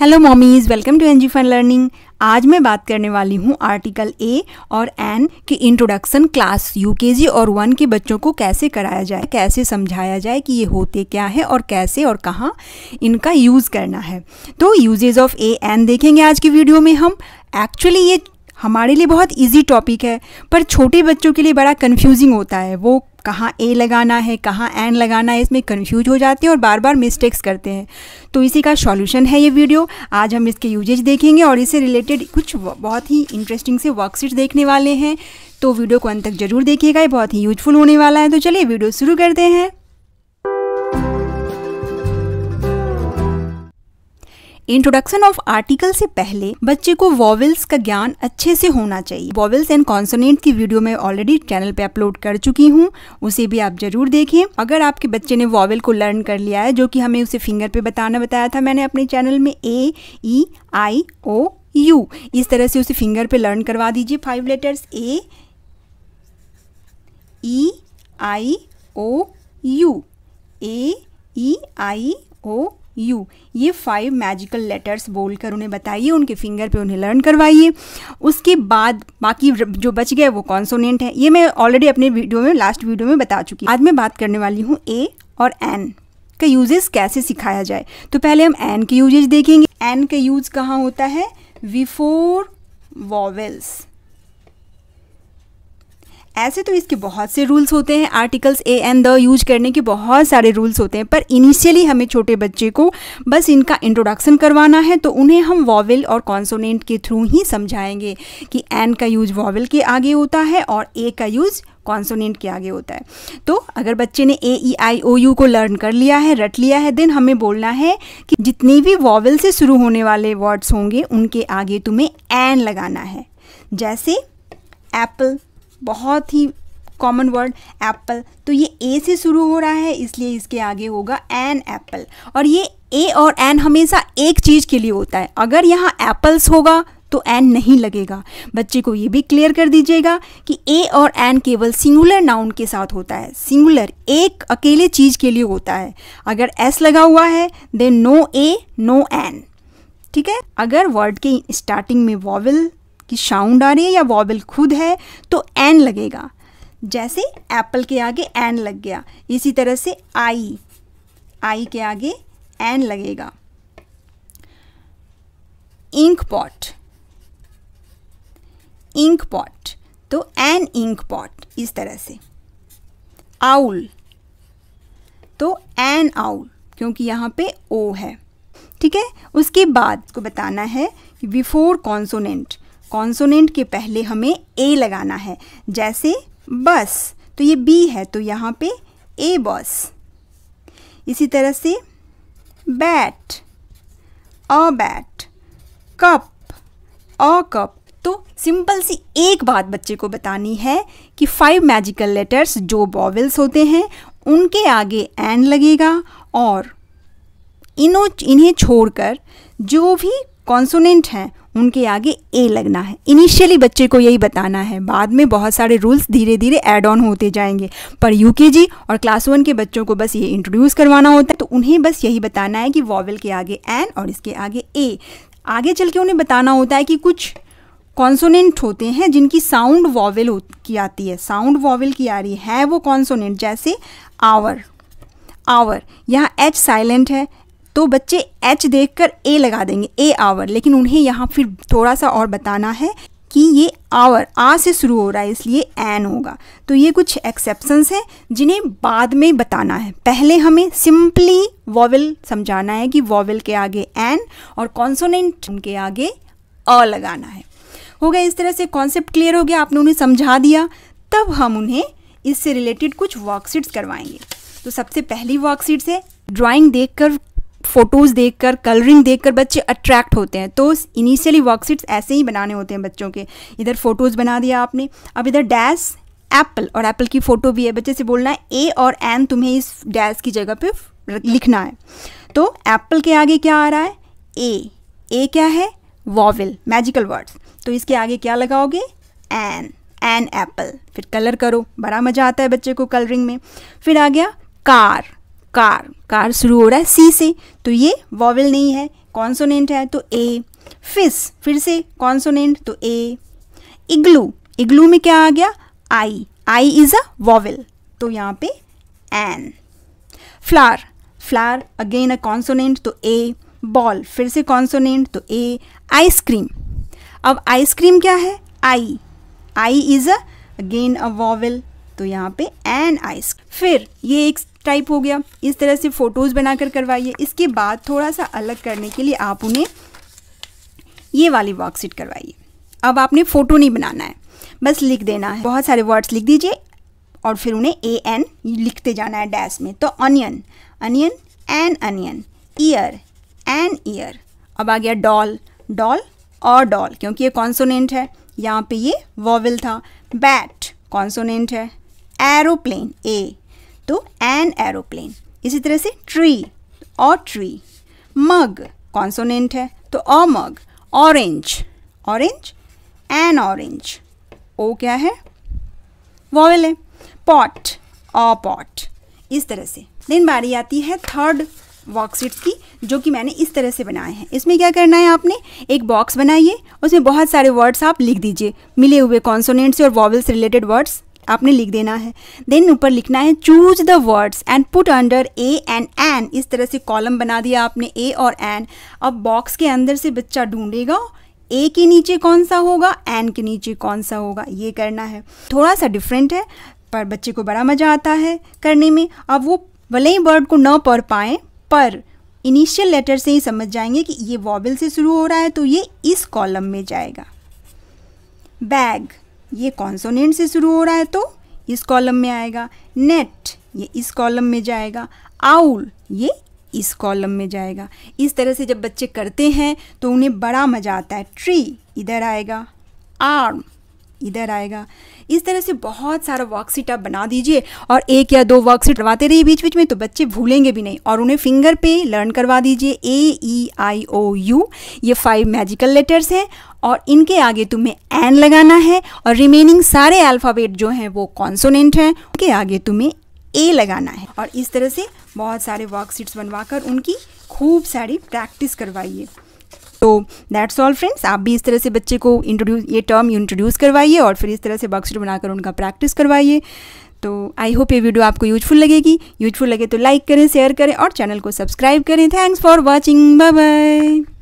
hello mommies welcome to N G fun learning आज मैं बात करने वाली हूँ आर्टिकल ए और एन की इंट्रोडक्शन क्लास यूकेजी और वन के बच्चों को कैसे कराया जाए कैसे समझाया जाए कि ये होते क्या है और कैसे और कहाँ इनका यूज़ करना है तो यूजेज ऑफ ए एन देखेंगे आज की वीडियो में हम एक्चुअली ये हमारे लिए बहुत इजी टॉपिक है पर छोटे बच्चों के लिए बड़ा कन्फ्यूजिंग होता है वो कहाँ ए लगाना है कहाँ एन लगाना है इसमें कन्फ्यूज हो जाते हैं और बार बार मिस्टेक्स करते हैं तो इसी का सॉल्यूशन है ये वीडियो आज हम इसके यूजेज देखेंगे और इससे रिलेटेड कुछ बहुत ही इंटरेस्टिंग से वर्कशीट देखने वाले हैं तो वीडियो को अंत तक जरूर देखिएगा ये बहुत ही यूजफुल होने वाला है तो चलिए वीडियो शुरू करते हैं इंट्रोडक्शन ऑफ आर्टिकल से पहले बच्चे को वॉवल्स का ज्ञान अच्छे से होना चाहिए वॉवल्स एंड कॉन्सोनेंट की वीडियो मैं ऑलरेडी चैनल पे अपलोड कर चुकी हूँ उसे भी आप जरूर देखें अगर आपके बच्चे ने वॉवल को लर्न कर लिया है जो कि हमें उसे फिंगर पे बताना बताया था मैंने अपने चैनल में ए ई आई ओ यू इस तरह से उसे फिंगर पे लर्न करवा दीजिए five letters A E I O U A E I O U ये फाइव मैजिकल लेटर्स बोलकर उन्हें बताइए उनके फिंगर पे उन्हें लर्न करवाइए उसके बाद बाकी जो बच गए वो कॉन्सोनेंट है ये मैं ऑलरेडी अपने वीडियो में लास्ट वीडियो में बता चुकी आज मैं बात करने वाली हूँ ए और एन का यूजेज कैसे सिखाया जाए तो पहले हम एन के यूजेज देखेंगे एन का यूज कहाँ होता है बिफोर वॉवेल्स ऐसे तो इसके बहुत से रूल्स होते हैं articles a and the use करने के बहुत सारे रूल्स होते हैं पर इनिशियली हमें छोटे बच्चे को बस इनका इंट्रोडक्शन करवाना है तो उन्हें हम वॉवल और कॉन्सोनेंट के थ्रू ही समझाएंगे कि एन का यूज वॉवल के आगे होता है और ए का यूज कॉन्सोनेंट के आगे होता है तो अगर बच्चे ने ए ई आई ओ यू को लर्न कर लिया है रट लिया है देन हमें बोलना है कि जितनी भी वॉवल से शुरू होने वाले वर्ड्स होंगे उनके आगे तुम्हें एन लगाना है जैसे एप्पल बहुत ही कॉमन वर्ड एप्पल तो ये ए से शुरू हो रहा है इसलिए इसके आगे होगा एन एप्पल और ये ए और एन हमेशा एक चीज़ के लिए होता है अगर यहाँ एप्पल्स होगा तो एन नहीं लगेगा बच्चे को ये भी क्लियर कर दीजिएगा कि ए और एन केवल सिंगुलर नाउन के साथ होता है सिंगुलर एक अकेले चीज़ के लिए होता है अगर एस लगा हुआ है then no a no an ठीक है अगर वर्ड के स्टार्टिंग में वॉवल कि साउंड आ रही है या वॉबल खुद है तो एन लगेगा जैसे एप्पल के आगे एन लग गया इसी तरह से आई आई के आगे एन लगेगा इंक पॉट इंक पॉट तो एन इंक पॉट इस तरह से आउल तो एन आउल क्योंकि यहाँ पे ओ है ठीक है उसके बाद को बताना है बिफोर कॉन्सोनेंट कॉन्सोनेंट के पहले हमें ए लगाना है जैसे बस तो ये बी है तो यहाँ पे ए बस इसी तरह से bat a bat cup a cup तो सिंपल सी एक बात बच्चे को बतानी है कि फाइव मैजिकल लेटर्स जो बॉवल्स होते हैं उनके आगे एन लगेगा और इनो इन्हें छोड़कर जो भी कॉन्सोनेंट हैं उनके आगे ए लगना है इनिशियली बच्चे को यही बताना है बाद में बहुत सारे रूल्स धीरे धीरे एड ऑन होते जाएंगे पर यू और क्लास वन के बच्चों को बस ये इंट्रोड्यूस करवाना होता है तो उन्हें बस यही बताना है कि वॉवल के आगे एन और इसके आगे ए आगे चल के उन्हें बताना होता है कि कुछ कॉन्सोनेंट होते हैं जिनकी साउंड वॉवल की आती है साउंड वॉवल की आ रही है वो कॉन्सोनेंट जैसे आवर आवर यहाँ एच साइलेंट है तो बच्चे एच देख कर ए लगा देंगे ए आवर लेकिन उन्हें यहाँ फिर थोड़ा सा और बताना है कि ये आवर आ से शुरू हो रहा है इसलिए एन होगा तो ये कुछ एक्सेप्शंस हैं जिन्हें बाद में बताना है पहले हमें सिंपली वॉवल समझाना है कि वॉवल के आगे एन और कॉन्सोनेंट के आगे अ लगाना है हो गया इस तरह से कॉन्सेप्ट क्लियर हो गया आपने उन्हें समझा दिया तब हम उन्हें इससे रिलेटेड कुछ वर्कशीट्स करवाएंगे तो सबसे पहली वर्कशीट्स है ड्राइंग देखकर फ़ोटोज़ देखकर कलरिंग देखकर बच्चे अट्रैक्ट होते हैं तो इनिशियली वर्कशीट्स ऐसे ही बनाने होते हैं बच्चों के इधर फ़ोटोज़ बना दिया आपने अब इधर डैश एप्पल और एप्पल की फ़ोटो भी है बच्चे से बोलना है ए और एन तुम्हें इस डैश की जगह पे लिखना है तो एप्पल के आगे क्या आ रहा है ए ए क्या है वॉविल मैजिकल वर्ड्स तो इसके आगे क्या लगाओगे एन एन एप्पल फिर कलर करो बड़ा मज़ा आता है बच्चे को कलरिंग में फिर आ गया कार कार कार शुरू हो रहा है सी से तो ये वॉवल नहीं है कॉन्सोनेंट है तो ए फिस फिर से कॉन्सोनेंट तो ए इग्लू इग्लू में क्या आ गया आई आई इज़ अ वॉवल तो यहाँ पे एन फ्लार फ्लार अगेन अ कॉन्सोनेंट तो ए बॉल फिर से कॉन्सोनेंट तो ए आइसक्रीम अब आइसक्रीम क्या है I I is a again a vowel तो यहाँ पे एन आइस फिर ये एक टाइप हो गया इस तरह से फ़ोटोज़ बनाकर करवाइए इसके बाद थोड़ा सा अलग करने के लिए आप उन्हें ये वाली वर्कशीट करवाइए अब आपने फ़ोटो नहीं बनाना है बस लिख देना है बहुत सारे वर्ड्स लिख दीजिए और फिर उन्हें ए एन लिखते जाना है डैश में तो onion onion an onion ear an ear अब आ गया डॉल डॉल और डॉल क्योंकि ये कॉन्सोनेंट है यहाँ पे ये वॉवल था बैट कॉन्सोनेंट है एरोप्लेन ए तो एन एरोप्लेन इसी तरह से tree a tree mug consonant है तो a mug orange orange an orange O क्या है वॉवेल है पॉट अ पॉट इस तरह से लेन बारी आती है थर्ड वर्कशीट्स की जो कि मैंने इस तरह से बनाए हैं इसमें क्या करना है आपने एक बॉक्स बनाइए उसमें बहुत सारे वर्ड्स आप लिख दीजिए मिले हुए कॉन्सोनेंट्स और वॉवल्स रिलेटेड वर्ड्स आपने लिख देना है देन ऊपर लिखना है choose the words and put under a and an इस तरह से कॉलम बना दिया आपने ए और एन अब बॉक्स के अंदर से बच्चा ढूंढेगा ए के नीचे कौन सा होगा एन के नीचे कौन सा होगा ये करना है थोड़ा सा डिफरेंट है पर बच्चे को बड़ा मज़ा आता है करने में अब वो भले ही वर्ड को न पढ़ पाएँ पर इनिशियल लेटर से ही समझ जाएंगे कि ये वॉबल से शुरू हो रहा है तो ये इस कॉलम में जाएगा बैग ये कॉन्सोनेंट से शुरू हो रहा है तो इस कॉलम में आएगा नेट ये इस कॉलम में जाएगा आउल ये इस कॉलम में जाएगा इस तरह से जब बच्चे करते हैं तो उन्हें बड़ा मज़ा आता है ट्री इधर आएगा आर्म इधर आएगा इस तरह से बहुत सारा वर्कशीट आप बना दीजिए और एक या दो वर्कशीट करवाते रहिए बीच बीच में तो बच्चे भूलेंगे भी नहीं और उन्हें फिंगर पे लर्न करवा दीजिए A E I O U ये फाइव मैजिकल लेटर्स हैं और इनके आगे तुम्हें एन लगाना है और रिमेनिंग सारे अल्फ़ाबेट जो हैं वो कॉन्सोनेंट हैं उनके आगे तुम्हें ए लगाना है और इस तरह से बहुत सारे वर्कशीट्स बनवा कर उनकी खूब सारी प्रैक्टिस करवाइए तो दैट्स ऑल फ्रेंड्स आप भी इस तरह से बच्चे को इंट्रोड्यूस ये टर्म इंट्रोड्यूस करवाइए और फिर इस तरह से बक्सड बनाकर उनका प्रैक्टिस करवाइए तो आई होप ये वीडियो आपको यूजफुल लगेगी यूजफुल लगे तो लाइक करें शेयर करें और चैनल को सब्सक्राइब करें thanks for watching bye bye